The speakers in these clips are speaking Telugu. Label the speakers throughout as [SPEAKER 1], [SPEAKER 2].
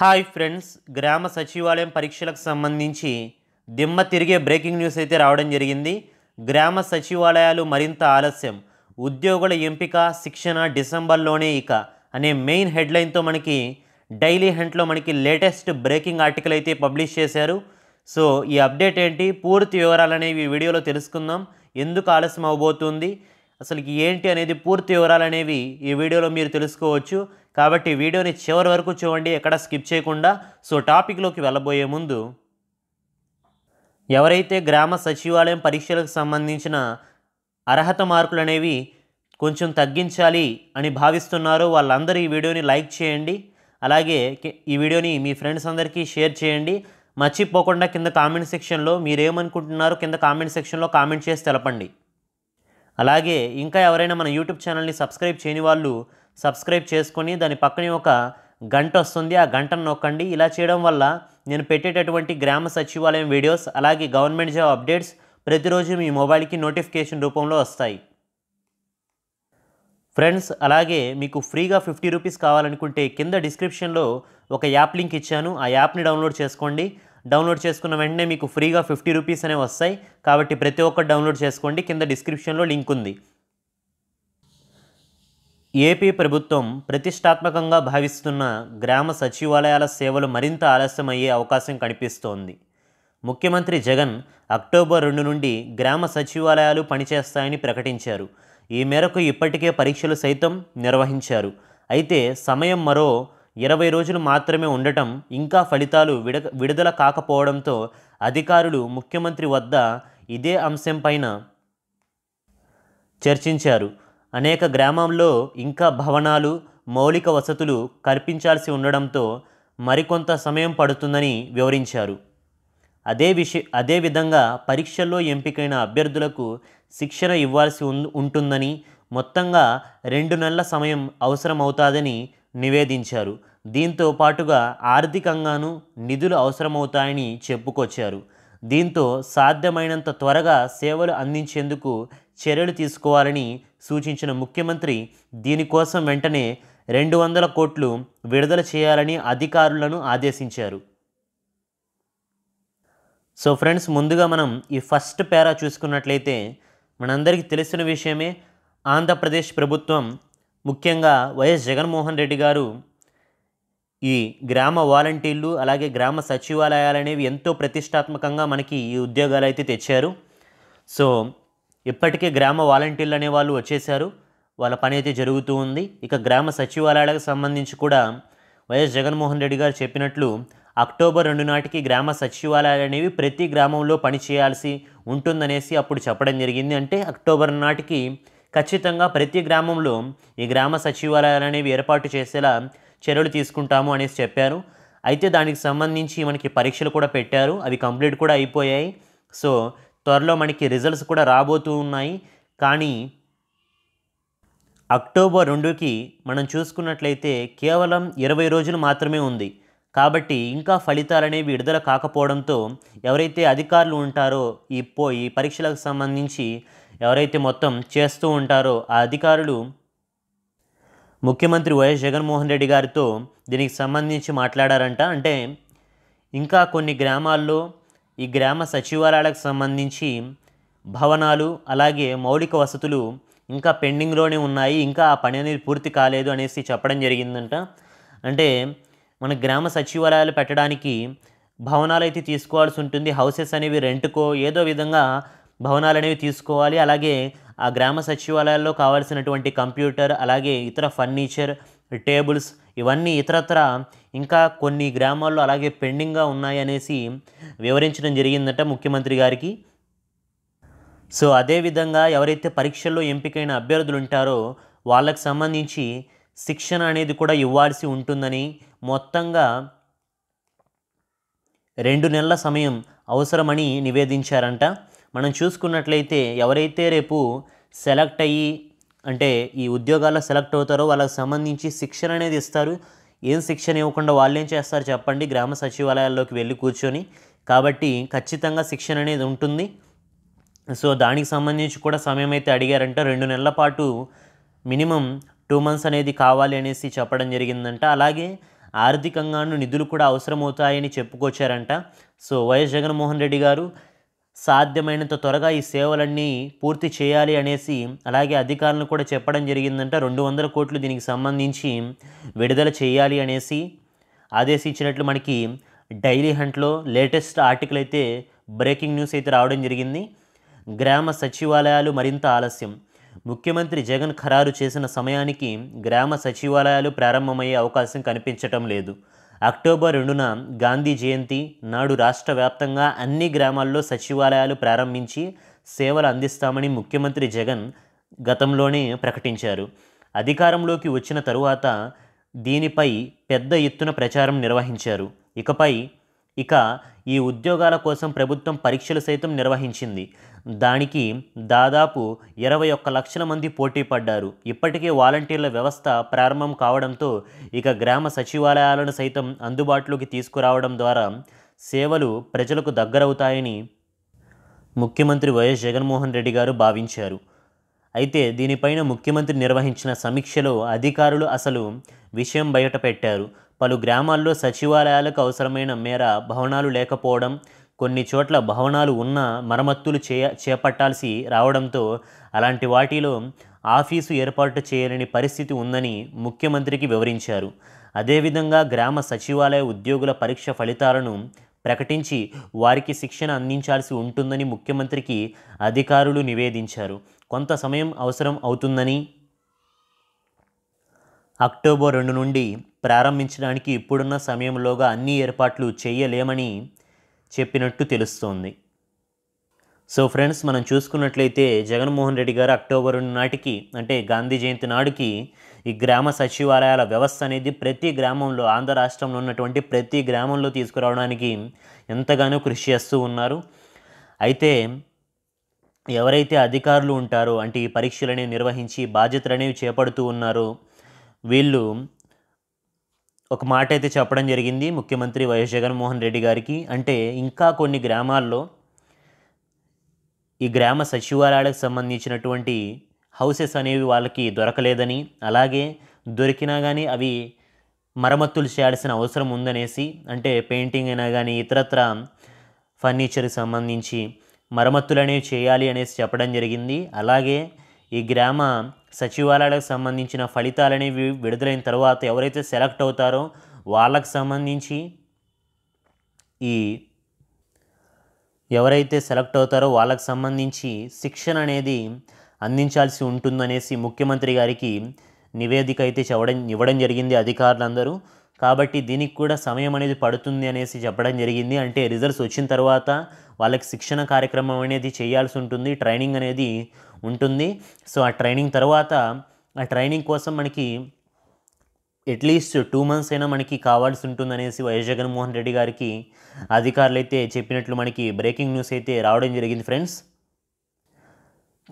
[SPEAKER 1] హాయ్ ఫ్రెండ్స్ గ్రామ సచివాలయం పరీక్షలకు సంబంధించి దిమ్మ తిరిగే బ్రేకింగ్ న్యూస్ అయితే రావడం జరిగింది గ్రామ సచివాలయాలు మరింత ఆలస్యం ఉద్యోగుల ఎంపిక శిక్షణ డిసెంబర్లోనే ఇక అనే మెయిన్ హెడ్లైన్తో మనకి డైలీ హంట్లో మనకి లేటెస్ట్ బ్రేకింగ్ ఆర్టికల్ అయితే పబ్లిష్ చేశారు సో ఈ అప్డేట్ ఏంటి పూర్తి వివరాలు అనేవి వీడియోలో తెలుసుకుందాం ఎందుకు ఆలస్యం అవబోతుంది అసలు ఏంటి అనేది పూర్తి వివరాలు అనేవి ఈ వీడియోలో మీరు తెలుసుకోవచ్చు కాబట్టి వీడియోని చివరి వరకు చూడండి ఎక్కడ స్కిప్ చేయకుండా సో టాపిక్లోకి వెళ్ళబోయే ముందు ఎవరైతే గ్రామ సచివాలయం పరీక్షలకు సంబంధించిన అర్హత మార్కులు అనేవి కొంచెం తగ్గించాలి అని భావిస్తున్నారో వాళ్ళందరూ ఈ వీడియోని లైక్ చేయండి అలాగే ఈ వీడియోని మీ ఫ్రెండ్స్ అందరికీ షేర్ చేయండి మర్చిపోకుండా కింద కామెంట్ సెక్షన్లో మీరేమనుకుంటున్నారో కింద కామెంట్ సెక్షన్లో కామెంట్ చేసి తెలపండి అలాగే ఇంకా ఎవరైనా మన యూట్యూబ్ ఛానల్ని సబ్స్క్రైబ్ చేయని వాళ్ళు సబ్స్క్రైబ్ చేసుకొని దాని పక్కనే ఒక గంట వస్తుంది ఆ గంటను నొక్కండి ఇలా చేయడం వల్ల నేను పెట్టేటటువంటి గ్రామ సచివాలయం వీడియోస్ అలాగే గవర్నమెంట్ జాబ్ అప్డేట్స్ ప్రతిరోజు మీ మొబైల్కి నోటిఫికేషన్ రూపంలో వస్తాయి ఫ్రెండ్స్ అలాగే మీకు ఫ్రీగా ఫిఫ్టీ రూపీస్ కావాలనుకుంటే కింద డిస్క్రిప్షన్లో ఒక యాప్ లింక్ ఇచ్చాను ఆ యాప్ని డౌన్లోడ్ చేసుకోండి డౌన్లోడ్ చేసుకున్న వెంటనే మీకు ఫ్రీగా ఫిఫ్టీ రూపీస్ అనేవి వస్తాయి కాబట్టి ప్రతి ఒక్కటి డౌన్లోడ్ చేసుకోండి కింద డిస్క్రిప్షన్లో లింక్ ఉంది ఏపీ ప్రభుత్వం ప్రతిష్టాత్మకంగా భావిస్తున్న గ్రామ సచివాలయాల సేవలు మరింత ఆలస్యమయ్యే అవకాశం కనిపిస్తోంది ముఖ్యమంత్రి జగన్ అక్టోబర్ రెండు నుండి గ్రామ సచివాలయాలు పనిచేస్తాయని ప్రకటించారు ఈ మేరకు ఇప్పటికే పరీక్షలు సైతం నిర్వహించారు అయితే సమయం మరో ఇరవై రోజులు మాత్రమే ఉండటం ఇంకా ఫలితాలు విడ విడుదల కాకపోవడంతో అధికారులు ముఖ్యమంత్రి వద్ద ఇదే అంశంపైన చర్చించారు అనేక గ్రామాల్లో ఇంకా భవనాలు మౌలిక వసతులు కల్పించాల్సి ఉండడంతో మరికొంత సమయం పడుతుందని వివరించారు అదే విషయ అదేవిధంగా పరీక్షల్లో ఎంపికైన అభ్యర్థులకు శిక్షణ ఇవ్వాల్సి ఉంటుందని మొత్తంగా రెండు నెలల సమయం అవసరమవుతాదని నివేదించారు దీంతో పాటుగా ఆర్థికంగానూ నిధులు అవసరమవుతాయని చెప్పుకొచ్చారు దీంతో సాధ్యమైనంత త్వరగా సేవలు అందించేందుకు చర్యలు తీసుకోవాలని సూచించిన ముఖ్యమంత్రి దీనికోసం వెంటనే రెండు వందల కోట్లు విడుదల చేయాలని అధికారులను ఆదేశించారు సో ఫ్రెండ్స్ ముందుగా మనం ఈ ఫస్ట్ పేరా చూసుకున్నట్లయితే మనందరికీ తెలిసిన విషయమే ఆంధ్రప్రదేశ్ ప్రభుత్వం ముఖ్యంగా వైఎస్ జగన్మోహన్ రెడ్డి గారు ఈ గ్రామ వాలంటీర్లు అలాగే గ్రామ సచివాలయాలు అనేవి ఎంతో ప్రతిష్టాత్మకంగా మనకి ఈ ఉద్యోగాలు అయితే తెచ్చారు సో ఇప్పటికే గ్రామ వాలంటీర్లు అనే వాళ్ళు వచ్చేసారు వాళ్ళ పని అయితే జరుగుతూ ఉంది ఇక గ్రామ సచివాలయాలకు సంబంధించి కూడా వైఎస్ జగన్మోహన్ రెడ్డి గారు చెప్పినట్లు అక్టోబర్ రెండు నాటికి గ్రామ సచివాలయాలు అనేవి ప్రతి గ్రామంలో పనిచేయాల్సి ఉంటుందనేసి అప్పుడు చెప్పడం జరిగింది అంటే అక్టోబర్ నాటికి ఖచ్చితంగా ప్రతి గ్రామంలో ఈ గ్రామ సచివాలయాలు అనేవి ఏర్పాటు చేసేలా చర్యలు తీసుకుంటాము అనేసి చెప్పారు అయితే దానికి సంబంధించి మనకి పరీక్షలు కూడా పెట్టారు అవి కంప్లీట్ కూడా అయిపోయాయి సో త్వరలో మనకి రిజల్ట్స్ కూడా రాబోతూ ఉన్నాయి కానీ అక్టోబర్ రెండుకి మనం చూసుకున్నట్లయితే కేవలం ఇరవై రోజులు మాత్రమే ఉంది కాబట్టి ఇంకా ఫలితాలు అనేవి విడుదల కాకపోవడంతో ఎవరైతే అధికారులు ఉంటారో ఈ పో ఈ పరీక్షలకు సంబంధించి ఎవరైతే మొత్తం చేస్తూ ఉంటారో ఆ అధికారులు ముఖ్యమంత్రి వైఎస్ జగన్మోహన్ రెడ్డి గారితో దీనికి సంబంధించి మాట్లాడారంట అంటే ఇంకా కొన్ని గ్రామాల్లో ఈ గ్రామ సచివాలయాలకు సంబంధించి భవనాలు అలాగే మౌలిక వసతులు ఇంకా పెండింగ్లోనే ఉన్నాయి ఇంకా ఆ పని అనేది పూర్తి కాలేదు అనేసి చెప్పడం జరిగిందంట అంటే మన గ్రామ సచివాలయాలు పెట్టడానికి భవనాలు అయితే తీసుకోవాల్సి ఉంటుంది హౌసెస్ అనేవి రెంట్కో ఏదో విధంగా భవనాలు అనేవి తీసుకోవాలి అలాగే ఆ గ్రామ సచివాలయాల్లో కావాల్సినటువంటి కంప్యూటర్ అలాగే ఇతర ఫర్నిచర్ టేబుల్స్ ఇవన్నీ ఇతరత్ర ఇంకా కొన్ని గ్రామాల్లో అలాగే పెండింగ్గా ఉన్నాయనేసి వివరించడం జరిగిందట ముఖ్యమంత్రి గారికి సో అదేవిధంగా ఎవరైతే పరీక్షల్లో ఎంపికైన అభ్యర్థులు ఉంటారో వాళ్ళకి సంబంధించి శిక్షణ అనేది కూడా ఇవ్వాల్సి ఉంటుందని మొత్తంగా రెండు నెలల సమయం అవసరమని నివేదించారంట మనం చూసుకున్నట్లయితే ఎవరైతే రేపు సెలెక్ట్ అయ్యి అంటే ఈ ఉద్యోగాల్లో సెలెక్ట్ అవుతారో వాళ్ళకి సంబంధించి శిక్షణ అనేది ఇస్తారు ఏం శిక్షణ ఇవ్వకుండా వాళ్ళేం చేస్తారు చెప్పండి గ్రామ సచివాలయాల్లోకి వెళ్ళి కూర్చొని కాబట్టి ఖచ్చితంగా శిక్షణ అనేది ఉంటుంది సో దానికి సంబంధించి కూడా సమయం అయితే అడిగారంట రెండు నెలల పాటు మినిమం టూ మంత్స్ అనేది కావాలి అనేసి చెప్పడం జరిగిందంట అలాగే ఆర్థికంగాను నిధులు కూడా అవసరమవుతాయని చెప్పుకొచ్చారంట సో వైఎస్ జగన్మోహన్ రెడ్డి గారు సాధ్యమైనంత త్వరగా ఈ సేవలన్నీ పూర్తి చేయాలి అనేసి అలాగే అధికారులను కూడా చెప్పడం జరిగిందంట రెండు వందల కోట్లు దీనికి సంబంధించి విడుదల చేయాలి అనేసి ఆదేశించినట్లు మనకి డైలీ హంట్లో లేటెస్ట్ ఆర్టికల్ అయితే బ్రేకింగ్ న్యూస్ అయితే రావడం జరిగింది గ్రామ సచివాలయాలు మరింత ఆలస్యం ముఖ్యమంత్రి జగన్ ఖరారు చేసిన సమయానికి గ్రామ సచివాలయాలు ప్రారంభమయ్యే అవకాశం కనిపించటం లేదు అక్టోబర్ రెండున గాంధీ జయంతి నాడు రాష్ట్ర వ్యాప్తంగా అన్ని గ్రామాల్లో సచివాలయాలు ప్రారంభించి సేవలు అందిస్తామని ముఖ్యమంత్రి జగన్ గతంలోనే ప్రకటించారు అధికారంలోకి వచ్చిన తరువాత దీనిపై పెద్ద ఎత్తున ప్రచారం నిర్వహించారు ఇకపై ఇక ఈ ఉద్యోగాల కోసం ప్రభుత్వం పరీక్షలు సైతం నిర్వహించింది దానికి దాదాపు ఇరవై ఒక్క లక్షల మంది పోటీ పడ్డారు ఇప్పటికే వాలంటీర్ల వ్యవస్థ ప్రారంభం కావడంతో ఇక గ్రామ సచివాలయాలను సైతం అందుబాటులోకి తీసుకురావడం ద్వారా సేవలు ప్రజలకు దగ్గరవుతాయని ముఖ్యమంత్రి వైఎస్ జగన్మోహన్ రెడ్డి గారు భావించారు అయితే దీనిపైన ముఖ్యమంత్రి నిర్వహించిన సమీక్షలో అధికారులు అసలు విషయం బయట పెట్టారు పలు గ్రామాల్లో సచివాలయాలకు అవసరమైన మేర భవనాలు లేకపోవడం కొన్ని చోట్ల భవనాలు ఉన్న మరమ్మత్తులు చే చేపట్టాల్సి రావడంతో అలాంటి వాటిలో ఆఫీసు ఏర్పాటు చేయలేని పరిస్థితి ఉందని ముఖ్యమంత్రికి వివరించారు అదేవిధంగా గ్రామ సచివాలయ ఉద్యోగుల పరీక్ష ఫలితాలను ప్రకటించి వారికి శిక్షణ అందించాల్సి ఉంటుందని ముఖ్యమంత్రికి అధికారులు నివేదించారు కొంత సమయం అవసరం అవుతుందని అక్టోబర్ రెండు నుండి ప్రారంభించడానికి ఇప్పుడున్న సమయంలోగా అన్ని ఏర్పాట్లు చేయలేమని చెప్పినట్టు తెలుస్తోంది సో ఫ్రెండ్స్ మనం చూసుకున్నట్లయితే జగన్మోహన్ రెడ్డి గారు అక్టోబర్ రెండు నాటికి అంటే గాంధీ జయంతి నాడుకి ఈ గ్రామ సచివాలయాల వ్యవస్థ అనేది ప్రతి గ్రామంలో ఆంధ్ర రాష్ట్రంలో ఉన్నటువంటి ప్రతి గ్రామంలో తీసుకురావడానికి ఎంతగానో కృషి చేస్తూ ఉన్నారు అయితే ఎవరైతే అధికారులు ఉంటారో అంటే ఈ పరీక్షలనేవి నిర్వహించి బాధ్యతలనేవి చేపడుతూ ఉన్నారో వీళ్ళు ఒక మాట అయితే చెప్పడం జరిగింది ముఖ్యమంత్రి వైఎస్ జగన్మోహన్ రెడ్డి గారికి అంటే ఇంకా కొన్ని గ్రామాల్లో ఈ గ్రామ సచివాలయాలకు సంబంధించినటువంటి హౌసెస్ అనేవి వాళ్ళకి దొరకలేదని అలాగే దొరికినా కానీ అవి మరమ్మతులు చేయాల్సిన అవసరం ఉందనేసి అంటే పెయింటింగ్ అయినా కానీ ఇతరత్ర ఫర్నిచర్కి సంబంధించి మరమ్మతులు అనేవి చేయాలి అనేసి చెప్పడం జరిగింది అలాగే ఈ గ్రామ సచివాలయాలకు సంబంధించిన ఫలితాలనేవి విడుదలైన తర్వాత ఎవరైతే సెలెక్ట్ అవుతారో వాళ్ళకు సంబంధించి ఈ ఎవరైతే సెలెక్ట్ అవుతారో వాళ్ళకు సంబంధించి శిక్షణ అనేది అందించాల్సి ఉంటుందనేసి ముఖ్యమంత్రి గారికి నివేదిక అయితే చెప్పడం ఇవ్వడం జరిగింది అధికారులందరూ కాబట్టి దీనికి కూడా సమయం అనేది పడుతుంది అనేసి చెప్పడం జరిగింది అంటే రిజల్ట్స్ వచ్చిన తర్వాత వాళ్ళకి శిక్షణ కార్యక్రమం అనేది చేయాల్సి ఉంటుంది ట్రైనింగ్ అనేది ఉంటుంది సో ఆ ట్రైనింగ్ తర్వాత ఆ ట్రైనింగ్ కోసం మనకి అట్లీస్ట్ టూ మంత్స్ అయినా మనకి కావాల్సి ఉంటుంది అనేసి వైఎస్ జగన్మోహన్ రెడ్డి గారికి అధికారులు అయితే చెప్పినట్లు మనకి బ్రేకింగ్ న్యూస్ అయితే రావడం జరిగింది ఫ్రెండ్స్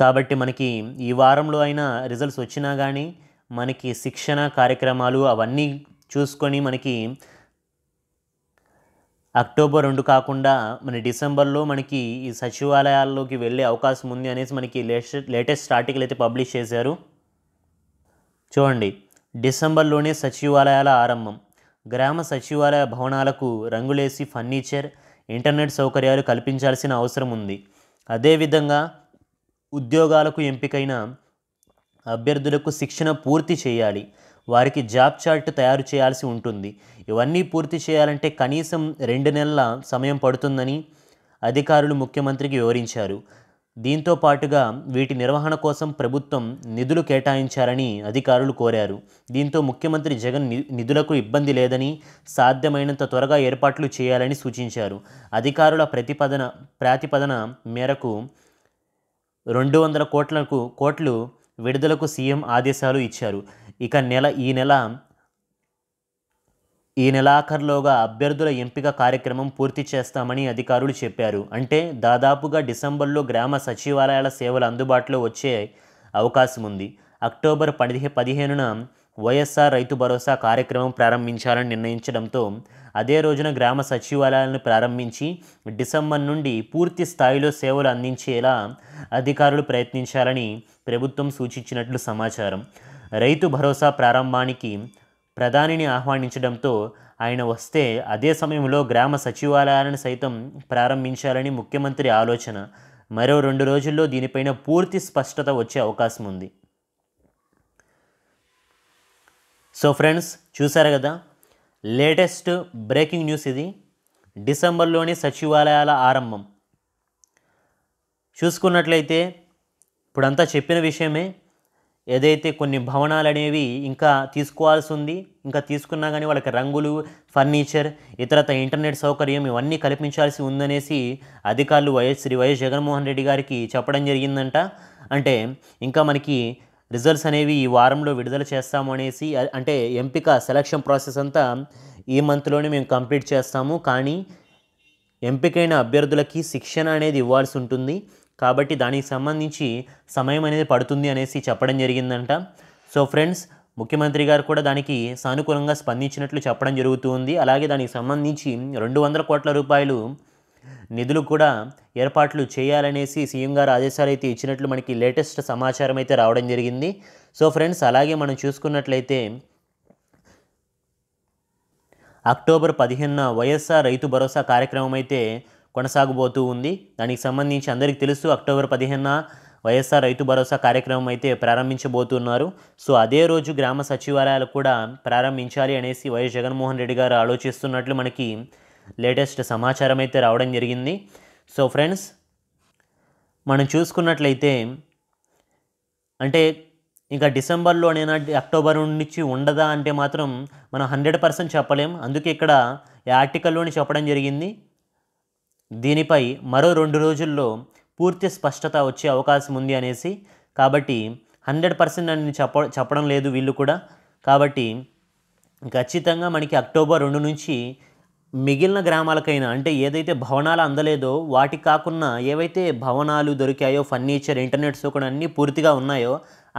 [SPEAKER 1] కాబట్టి మనకి ఈ వారంలో అయినా రిజల్ట్స్ వచ్చినా కానీ మనకి శిక్షణ కార్యక్రమాలు అవన్నీ చూసుకొని మనకి అక్టోబర్ రెండు కాకుండా మన డిసెంబర్లో మనకి ఈ సచివాలయాల్లోకి వెళ్ళే అవకాశం ఉంది అనేసి మనకి లేటెస్ట్ లేటెస్ట్ ఆర్టికల్ అయితే పబ్లిష్ చేశారు చూడండి డిసెంబర్లోనే సచివాలయాల ఆరంభం గ్రామ సచివాలయ భవనాలకు రంగులేసి ఫర్నిచర్ ఇంటర్నెట్ సౌకర్యాలు కల్పించాల్సిన అవసరం ఉంది అదేవిధంగా ఉద్యోగాలకు ఎంపికైన అభ్యర్థులకు శిక్షణ పూర్తి చేయాలి వారికి జాబ్ చార్ట్ తయారు చేయాల్సి ఉంటుంది ఇవన్నీ పూర్తి చేయాలంటే కనీసం రెండు నెలల సమయం పడుతుందని అధికారులు ముఖ్యమంత్రికి వివరించారు దీంతో పాటుగా వీటి నిర్వహణ కోసం ప్రభుత్వం నిధులు కేటాయించాలని అధికారులు కోరారు దీంతో ముఖ్యమంత్రి జగన్ నిధులకు ఇబ్బంది లేదని సాధ్యమైనంత త్వరగా ఏర్పాట్లు చేయాలని సూచించారు అధికారుల ప్రతిపదన ప్రాతిపదన మేరకు రెండు వందల కోట్లకు కోట్లు విడుదలకు సీఎం ఆదేశాలు ఇచ్చారు ఇక నెల ఈ నెల ఈ నెలాఖరులోగా అభ్యర్థుల ఎంపిక కార్యక్రమం పూర్తి చేస్తామని అధికారులు చెప్పారు అంటే దాదాపుగా డిసెంబర్లో గ్రామ సచివాలయాల సేవలు అందుబాటులో వచ్చే అవకాశం ఉంది అక్టోబర్ పదిహే పదిహేనున వైఎస్ఆర్ రైతు భరోసా కార్యక్రమం ప్రారంభించాలని నిర్ణయించడంతో అదే రోజున గ్రామ సచివాలయాలను ప్రారంభించి డిసెంబర్ నుండి పూర్తి స్థాయిలో సేవలు అందించేలా అధికారులు ప్రయత్నించాలని ప్రభుత్వం సూచించినట్లు సమాచారం రైతు భరోసా ప్రారంభానికి ప్రధానిని ఆహ్వానించడంతో ఆయన వస్తే అదే సమయంలో గ్రామ సచివాలయాలను సైతం ప్రారంభించాలని ముఖ్యమంత్రి ఆలోచన మరో రెండు రోజుల్లో దీనిపైన పూర్తి స్పష్టత వచ్చే అవకాశం ఉంది సో ఫ్రెండ్స్ చూసారు కదా లేటెస్ట్ బ్రేకింగ్ న్యూస్ ఇది డిసెంబర్లోని సచివాలయాల ఆరంభం చూసుకున్నట్లయితే ఇప్పుడంతా చెప్పిన విషయమే ఏదైతే కొన్ని భవనాలు అనేవి ఇంకా తీసుకోవాల్సి ఉంది ఇంకా తీసుకున్నా కానీ వాళ్ళకి రంగులు ఫర్నిచర్ ఇతరత ఇంటర్నెట్ సౌకర్యం ఇవన్నీ కల్పించాల్సి ఉందనేసి అధికారులు వైఎస్ శ్రీ వైఎస్ జగన్మోహన్ రెడ్డి గారికి చెప్పడం జరిగిందంట అంటే ఇంకా మనకి రిజల్ట్స్ అనేవి ఈ వారంలో విడుదల చేస్తాము అనేసి అంటే ఎంపిక సెలక్షన్ ప్రాసెస్ అంతా ఈ మంత్లోనే మేము కంప్లీట్ చేస్తాము కానీ ఎంపికైన అభ్యర్థులకి శిక్షణ అనేది ఇవ్వాల్సి ఉంటుంది కాబట్టి దానికి సంబంధించి సమయం అనేది పడుతుంది అనేసి చెప్పడం జరిగిందంట సో ఫ్రెండ్స్ ముఖ్యమంత్రి గారు కూడా దానికి సానుకూలంగా స్పందించినట్లు చెప్పడం జరుగుతుంది అలాగే దానికి సంబంధించి రెండు వందల కోట్ల రూపాయలు నిధులు కూడా ఏర్పాట్లు చేయాలనేసి సీఎం గారు ఆదేశాలు అయితే ఇచ్చినట్లు మనకి లేటెస్ట్ సమాచారం అయితే రావడం జరిగింది సో ఫ్రెండ్స్ అలాగే మనం చూసుకున్నట్లయితే అక్టోబర్ పదిహేను వైఎస్ఆర్ రైతు భరోసా కార్యక్రమం అయితే కొనసాగబోతూ ఉంది దానికి సంబంధించి అందరికీ తెలుసు అక్టోబర్ పదిహేను వైఎస్ఆర్ రైతు భరోసా కార్యక్రమం అయితే ప్రారంభించబోతున్నారు సో అదే రోజు గ్రామ సచివాలయాలు కూడా ప్రారంభించాలి అనేసి వైఎస్ జగన్మోహన్ రెడ్డి గారు ఆలోచిస్తున్నట్లు మనకి లేటెస్ట్ సమాచారం అయితే రావడం జరిగింది సో ఫ్రెండ్స్ మనం చూసుకున్నట్లయితే అంటే ఇంకా డిసెంబర్లో నేను అక్టోబర్ నుంచి ఉండదా అంటే మాత్రం మనం హండ్రెడ్ పర్సెంట్ చెప్పలేం అందుకే ఇక్కడ ఈ ఆర్టికల్లోనే చెప్పడం జరిగింది దీనిపై మరో రెండు రోజుల్లో పూర్తి స్పష్టత వచ్చే అవకాశం ఉంది అనేసి కాబట్టి హండ్రెడ్ పర్సెంట్ అని చెప్ప చెప్పడం లేదు వీళ్ళు కూడా కాబట్టి ఖచ్చితంగా మనకి అక్టోబర్ రెండు నుంచి మిగిలిన గ్రామాలకైనా అంటే ఏదైతే భవనాలు అందలేదో వాటికి కాకుండా ఏవైతే భవనాలు దొరికాయో ఫర్నిచర్ ఇంటర్నెట్స్ కూడా అన్నీ పూర్తిగా ఉన్నాయో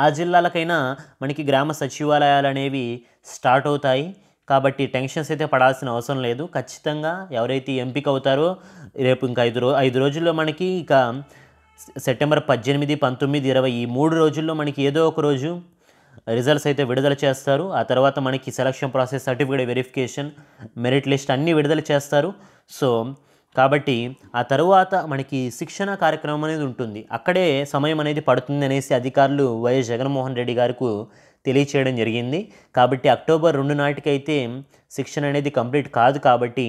[SPEAKER 1] ఆ జిల్లాలకైనా మనకి గ్రామ సచివాలయాలు అనేవి స్టార్ట్ అవుతాయి కాబట్టి టెన్షన్స్ అయితే పడాల్సిన అవసరం లేదు ఖచ్చితంగా ఎవరైతే ఎంపిక అవుతారో రేపు ఇంకా ఐదు రో ఐదు రోజుల్లో మనకి ఇక సెప్టెంబర్ పద్దెనిమిది పంతొమ్మిది ఇరవై ఈ మూడు రోజుల్లో మనకి ఏదో ఒక రోజు రిజల్ట్స్ అయితే విడుదల చేస్తారు ఆ తర్వాత మనకి selection process certificate verification merit list అన్నీ విడుదల చేస్తారు సో కాబట్టి ఆ తరువాత మనకి శిక్షణ కార్యక్రమం అనేది ఉంటుంది అక్కడే సమయం అనేది పడుతుంది అనేసి అధికారులు వైఎస్ జగన్మోహన్ రెడ్డి గారికి తెలియచేయడం జరిగింది కాబట్టి అక్టోబర్ రెండు నాటికైతే శిక్షణ అనేది కంప్లీట్ కాదు కాబట్టి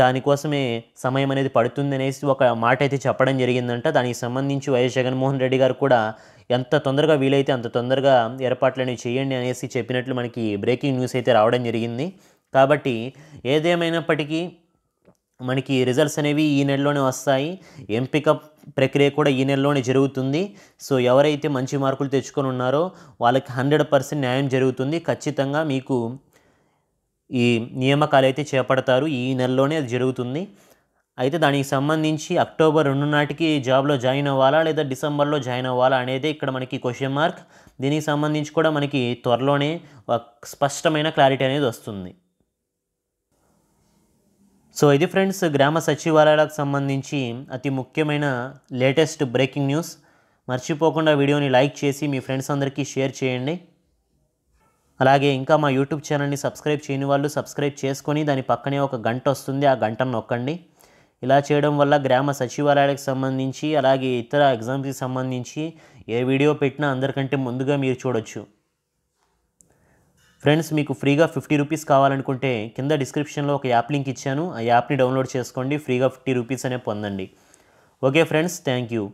[SPEAKER 1] దానికోసమే సమయం అనేది పడుతుంది అనేసి ఒక మాట అయితే చెప్పడం జరిగిందంట దానికి సంబంధించి వైఎస్ జగన్మోహన్ రెడ్డి గారు కూడా ఎంత తొందరగా వీలైతే అంత తొందరగా ఏర్పాట్లు అనేవి చేయండి అనేసి చెప్పినట్లు మనకి బ్రేకింగ్ న్యూస్ అయితే రావడం జరిగింది కాబట్టి ఏదేమైనప్పటికీ మనకి రిజల్ట్స్ అనేవి ఈ నెలలోనే వస్తాయి ఎంపిక ప్రక్రియ కూడా ఈ నెలలోనే జరుగుతుంది సో ఎవరైతే మంచి మార్కులు తెచ్చుకొని ఉన్నారో వాళ్ళకి హండ్రెడ్ పర్సెంట్ న్యాయం జరుగుతుంది ఖచ్చితంగా మీకు ఈ నియామకాలు అయితే చేపడతారు ఈ నెలలోనే అది జరుగుతుంది అయితే దానికి సంబంధించి అక్టోబర్ రెండు నాటికి జాబ్లో జాయిన్ అవ్వాలా లేదా డిసెంబర్లో జాయిన్ అవ్వాలా అనేది ఇక్కడ మనకి క్వశ్చన్ మార్క్ దీనికి సంబంధించి కూడా మనకి త్వరలోనే స్పష్టమైన క్లారిటీ అనేది వస్తుంది సో ఇది ఫ్రెండ్స్ గ్రామ సచివాలయాలకు సంబంధించి అతి ముఖ్యమైన లేటెస్ట్ బ్రేకింగ్ న్యూస్ మర్చిపోకుండా వీడియోని లైక్ చేసి మీ ఫ్రెండ్స్ అందరికీ షేర్ చేయండి అలాగే ఇంకా మా యూట్యూబ్ ఛానల్ని సబ్స్క్రైబ్ చేయని వాళ్ళు సబ్స్క్రైబ్ చేసుకొని దాని పక్కనే ఒక గంట వస్తుంది ఆ గంటను నొక్కండి ఇలా చేయడం వల్ల గ్రామ సచివాలయాలకు సంబంధించి అలాగే ఇతర ఎగ్జామ్స్కి సంబంధించి ఏ వీడియో పెట్టినా అందరికంటే ముందుగా మీరు చూడొచ్చు ఫ్రెండ్స్ మీకు ఫ్రీగా ఫిఫ్టీ రూపీస్ కావాలనుకుంటే కింద డిస్క్రిప్షన్లో ఒక యాప్ లింక్ ఇచ్చాను ఆ యాప్ని డౌన్లోడ్ చేసుకోండి ఫ్రీగా ఫిఫ్టీ రూపీస్ అనే పొందండి ఓకే ఫ్రెండ్స్ థ్యాంక్ యూ